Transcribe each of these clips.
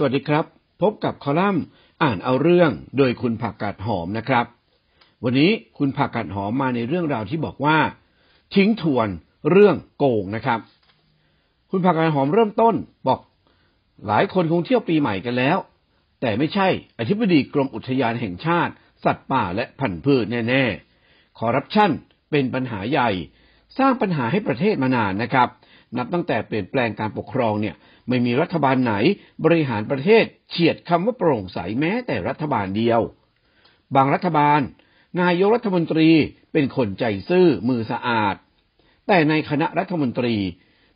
สวัสดีครับ พบกับคอลัมน์อ่านเอาเรื่องโดยคุณผักกาดหอมนะครับ วันนี้คุณผักกาดหอมมาในเรื่องราวที่บอกว่า ทิ้งทวนเรื่องโกงนะครับ คุณผักกาดหอมเริ่มต้น บอกหลายคนคงเที่ยวปีใหม่กันแล้ว แต่ไม่ใช่อธิบดีกรมอุทยานแห่งชาติ สัตว์ป่าและพันธุ์พืชแน่ๆคอร์รัปชันเป็นปัญหาใหญ่ สร้างปัญหาให้ประเทศมานานนะครับนับตั้งแต่เปลี่ยนแปลงการปกครองเนี่ย ไม่มีรัฐบาลไหนบริหารประเทศ เฉียดคำว่าโปร่งใสแม้แต่รัฐบาลเดียว บางรัฐบาล นายกรัฐมนตรีเป็นคนใจซื่อมือสะอาด แต่ในคณะรัฐมนตรี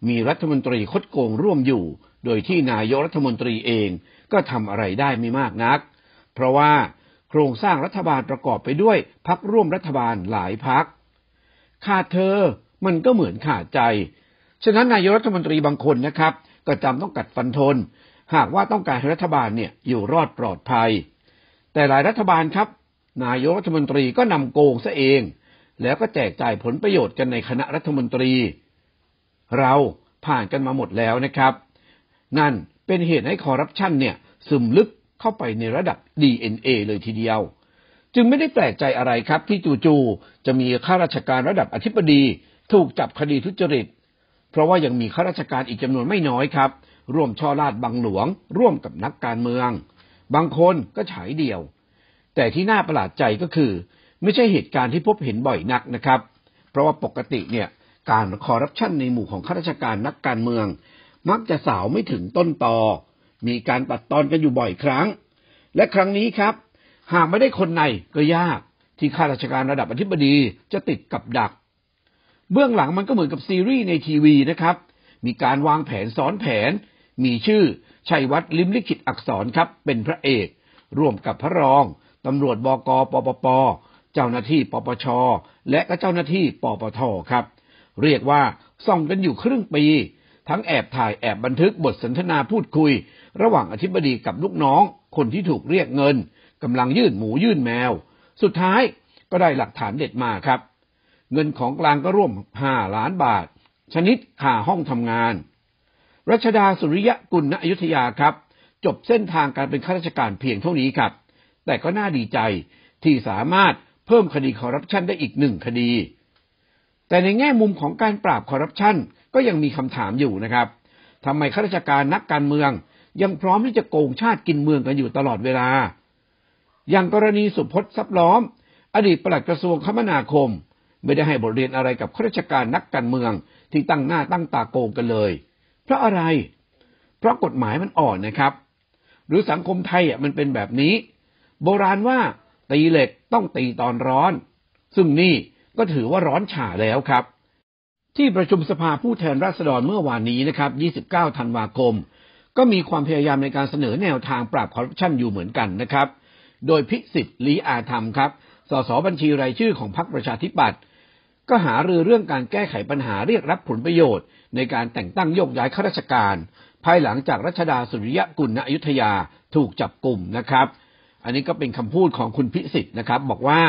มีรัฐมนตรีคดโกงร่วมอยู่ โดยที่นายกรัฐมนตรีเองก็ทำอะไรได้ไม่มากนัก เพราะว่าโครงสร้างรัฐบาลประกอบไปด้วยพักร่วมรัฐบาลหลายพักขาดเธอมันก็เหมือนขาดใจฉะนั้นนายรัฐมนตรีบางคนนะครับ ก็จำต้องกัดฟันทน หากว่าต้องการให้รัฐบาลเนี่ยอยู่รอดปลอดภัย แต่หลายรัฐบาลครับ นายกรัฐมนตรีก็นำโกงซะเอง แล้วก็แจกจ่ายผลประโยชน์กันในคณะรัฐมนตรี เราผ่านกันมาหมดแล้วนะครับ นั่นเป็นเหตุให้คอร์รัปชันเนี่ยซึมลึกเข้าไปในระดับ DNA เลยทีเดียว จึงไม่ได้แปลกใจอะไรครับ ที่จูจูจะมีข้าราชการระดับอธิบดี ถูกจับคดีทุจริตเพราะว่ายังมีข้าราชการอีกจำนวนไม่น้อยครับร่วมช่อราดบังหลวง ร่วมกับนักการเมือง บางคนก็ฉายเดียว แต่ที่น่าประหลาดใจก็คือ ไม่ใช่เหตุการณ์ที่พบเห็นบ่อยนักนะครับ เพราะว่าปกติเนี่ย การคอร์รัปชันในหมู่ของข้าราชการนักการเมือง มักจะสาวไม่ถึงต้นตอมีการตัดตอนกันอยู่บ่อยครั้ง และครั้งนี้ครับ หากไม่ได้คนในก็ยากที่ข้าราชการระดับอธิบดีจะติดกับดักเบื้องหลังมันก็เหมือนกับซีรีส์ในทีวีนะครับ มีการวางแผนซ้อนแผน มีชื่อชัยวัตรลิมลิขิตอักษรครับ เป็นพระเอก ร่วมกับพระรองตำรวจบกปปป เจ้าหน้าที่ปปช และก็เจ้าหน้าที่ปปทครับ เรียกว่า ส่องกันอยู่ครึ่งปี ทั้งแอบถ่ายแอบบันทึกบทสนทนาพูดคุย ระหว่างอธิบดีกับลูกน้อง คนที่ถูกเรียกเงินกำลังยื่นหมูยื่นแมว สุดท้ายก็ได้หลักฐานเด็ดมาครับเงินของกลางก็ร่วมห้าล้านบาท ชนิดค่าห้องทำงาน รัชดาสุริยะกุลณอยุธยาครับ จบเส้นทางการเป็นข้าราชการเพียงเท่านี้ครับ แต่ก็น่าดีใจที่สามารถเพิ่มคดีคอร์รัปชันได้อีกหนึ่งคดี แต่ในแง่มุมของการปราบคอร์รัปชันก็ยังมีคำถามอยู่นะครับทำไมข้าราชการนักการเมือง ยังพร้อมที่จะโกงชาติกินเมืองกันอยู่ตลอดเวลา อย่างกรณีสุพจน์ซับล้อม อดีตปลัดกระทรวงคมนาคมไม่ได้ให้บทเรียนอะไรกับข้าราชการนักการเมืองที่ตั้งหน้าตั้งตาโกงกันเลย เพราะอะไร เพราะกฎหมายมันอ่อนนะครับ หรือสังคมไทยอ่ะมันเป็นแบบนี้ โบราณว่าตีเหล็กต้องตีตอนร้อน ซึ่งนี่ก็ถือว่าร้อนฉ่าแล้วครับ ที่ประชุมสภาผู้แทนราษฎรเมื่อวานนี้นะครับ 29 ธันวาคม ก็มีความพยายามในการเสนอแนวทางปราบคอร์รัปชันอยู่เหมือนกันนะครับ โดยพิสิทธิ์ลีอาธรรมครับสสบัญชีรายชื่อของพรรคประชาธิปัตย์ก็หารือเรื่องการแก้ไขปัญหาเรียกรับผลประโยชน์ ในการแต่งตั้งโยกย้ายข้าราชการ ภายหลังจากรัชดาสุริยะกุลณอยุธยาถูกจับกลุ่มนะครับ อันนี้ก็เป็นคำพูดของคุณพิสิทธิ์นะครับบอกว่า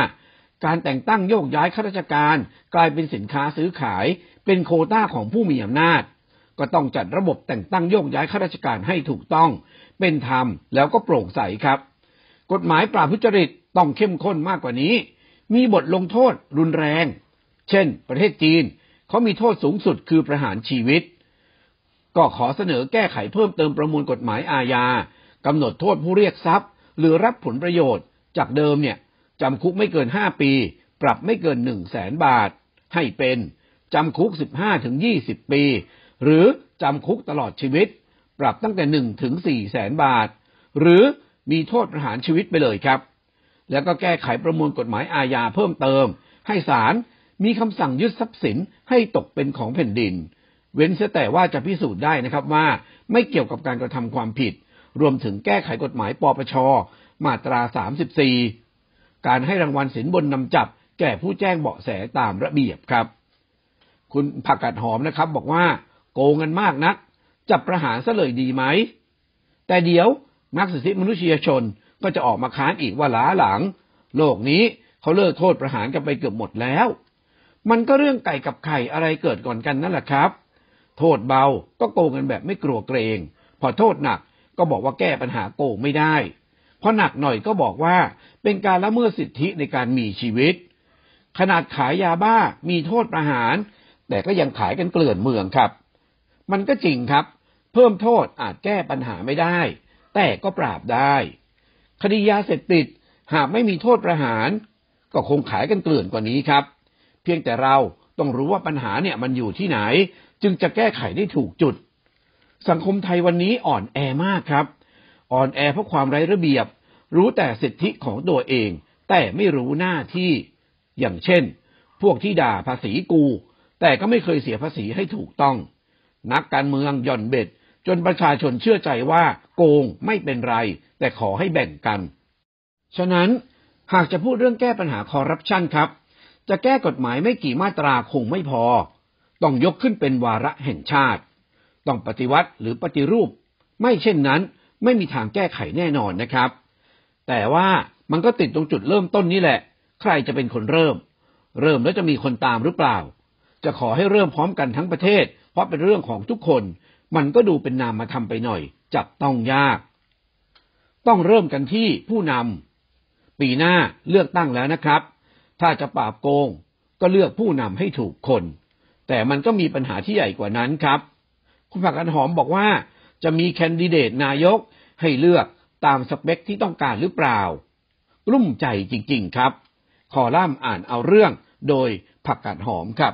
การแต่งตั้งโยกย้ายข้าราชการ กลายเป็นสินค้าซื้อขาย เป็นโคต้าของผู้มีอำนาจ ก็ต้องจัดระบบแต่งตั้งโยกย้ายข้าราชการให้ถูกต้อง เป็นธรรมแล้วก็โปร่งใสครับ กฎหมายปราบพุจริตต้องเข้มข้นมากกว่านี้ มีบทลงโทษรุนแรงเช่น ประเทศจีน เขามีโทษสูงสุดคือประหารชีวิต ก็ขอเสนอแก้ไขเพิ่มเติมประมวลกฎหมายอาญากำหนดโทษผู้เรียกทรัพย์ หรือรับผลประโยชน์ จากเดิมเนี่ยจำคุกไม่เกินห้าปี ปรับไม่เกินหนึ่งแสนบาท ให้เป็นจำคุกสิบห้าถึงยี่สิบปี หรือจำคุกตลอดชีวิต ปรับตั้งแต่หนึ่งถึงสี่แสนบาท หรือมีโทษประหารชีวิตไปเลยครับ แล้วก็แก้ไขประมวลกฎหมายอาญาเพิ่มเติมให้ศาลมีคำสั่งยึดทรัพย์สินให้ตกเป็นของแผ่นดิน เว้นเสียแต่ว่าจะพิสูจน์ได้นะครับว่า ไม่เกี่ยวกับการกระทำความผิด รวมถึงแก้ไขกฎหมายปปชมาตรา 34 การให้รางวัลสินบนนำจับแก่ผู้แจ้งเบาะแสตามระเบียบครับ คุณผักกาดหอมนะครับบอกว่า โกงกันมากนัก จับประหารซะเลยดีไหม แต่เดี๋ยวนักสิทธิมนุษยชนก็จะออกมาค้านอีกว่าล้าหลังโลกนี้เขาเลิกโทษประหารกันไปเกือบหมดแล้วมันก็เรื่องไก่กับไข่อะไรเกิดก่อนกันนั่นแหละครับ โทษเบาก็โกงกันแบบไม่กลัวเกรง พอโทษหนักก็บอกว่าแก้ปัญหาโกงไม่ได้พอหนักหน่อยก็บอกว่าเป็นการละเมิดสิทธิในการมีชีวิต ขนาดขายยาบ้ามีโทษประหาร แต่ก็ยังขายกันเกลื่อนเมืองครับ มันก็จริงครับ เพิ่มโทษอาจแก้ปัญหาไม่ได้ แต่ก็ปราบได้ คดียาเสพติดหากไม่มีโทษประหาร ก็คงขายกันเกลื่อนกว่านี้ครับเพียงแต่เราต้องรู้ว่าปัญหาเนี่ยมันอยู่ที่ไหน จึงจะแก้ไขได้ถูกจุด สังคมไทยวันนี้อ่อนแอมากครับ อ่อนแอเพราะความไร้ระเบียบ รู้แต่สิทธิของตัวเอง แต่ไม่รู้หน้าที่ อย่างเช่น พวกที่ด่าภาษีกู แต่ก็ไม่เคยเสียภาษีให้ถูกต้อง นักการเมืองย่อนเบ็ด จนประชาชนเชื่อใจว่า โกงไม่เป็นไร แต่ขอให้แบ่งกัน ฉะนั้นหากจะพูดเรื่องแก้ปัญหาคอร์รัปชันครับจะแก้กฎหมายไม่กี่มาตราคงไม่พอ ต้องยกขึ้นเป็นวาระแห่งชาติ ต้องปฏิวัติหรือปฏิรูป ไม่เช่นนั้นไม่มีทางแก้ไขแน่นอนนะครับ แต่ว่ามันก็ติดตรงจุดเริ่มต้นนี้แหละ ใครจะเป็นคนเริ่ม เริ่มแล้วจะมีคนตามหรือเปล่า จะขอให้เริ่มพร้อมกันทั้งประเทศ เพราะเป็นเรื่องของทุกคน มันก็ดูเป็นนามมาทำไปหน่อย จับต้องยาก ต้องเริ่มกันที่ผู้นำปีหน้าเลือกตั้งแล้วนะครับถ้าจะปราบโกงก็เลือกผู้นำให้ถูกคน แต่มันก็มีปัญหาที่ใหญ่กว่านั้นครับ คุณผักกันหอมบอกว่าจะมีแคนดิเดตนายกให้เลือกตามสเปคที่ต้องการหรือเปล่ารุ่มใจจริงๆครับคอลัมน์อ่านเอาเรื่องโดยผักกาดหอมครับ